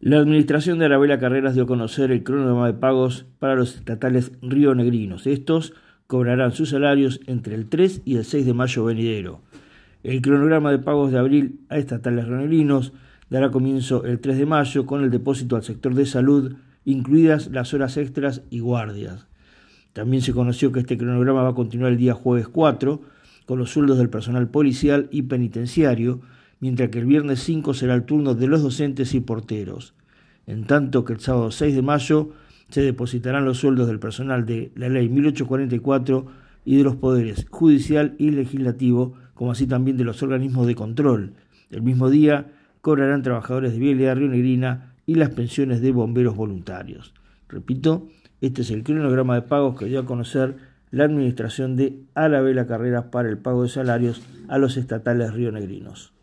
La administración de Arabela Carreras dio a conocer el cronograma de pagos para los estatales rionegrinos. Estos cobrarán sus salarios entre el 3 y el 6 de mayo venidero. El cronograma de pagos de abril a estatales rionegrinos dará comienzo el 3 de mayo con el depósito al sector de salud, incluidas las horas extras y guardias. También se conoció que este cronograma va a continuar el día jueves 4 con los sueldos del personal policial y penitenciario, mientras que el viernes 5 será el turno de los docentes y porteros. En tanto que el sábado 6 de mayo se depositarán los sueldos del personal de la ley 1844 y de los poderes judicial y legislativo, como así también de los organismos de control. El mismo día cobrarán trabajadores de río Rionegrina y las pensiones de bomberos voluntarios. Repito, este es el cronograma de pagos que dio a conocer la administración de Vela Carreras para el pago de salarios a los estatales rionegrinos.